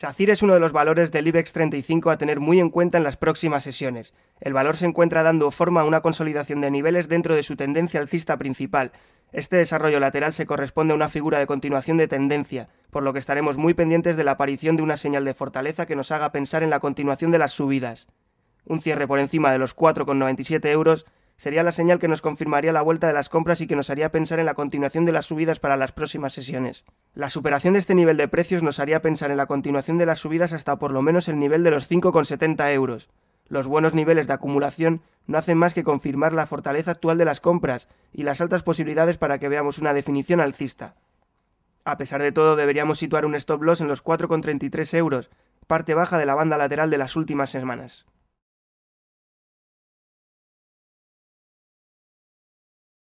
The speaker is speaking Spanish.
SACIR es uno de los valores del IBEX 35 a tener muy en cuenta en las próximas sesiones. El valor se encuentra dando forma a una consolidación de niveles dentro de su tendencia alcista principal. Este desarrollo lateral se corresponde a una figura de continuación de tendencia, por lo que estaremos muy pendientes de la aparición de una señal de fortaleza que nos haga pensar en la continuación de las subidas. Un cierre por encima de los 4,97 euros sería la señal que nos confirmaría la vuelta de las compras y que nos haría pensar en la continuación de las subidas para las próximas sesiones. La superación de este nivel de precios nos haría pensar en la continuación de las subidas hasta por lo menos el nivel de los 5,70 euros. Los buenos niveles de acumulación no hacen más que confirmar la fortaleza actual de las compras y las altas posibilidades para que veamos una definición alcista. A pesar de todo, deberíamos situar un stop loss en los 4,33 euros, parte baja de la banda lateral de las últimas semanas.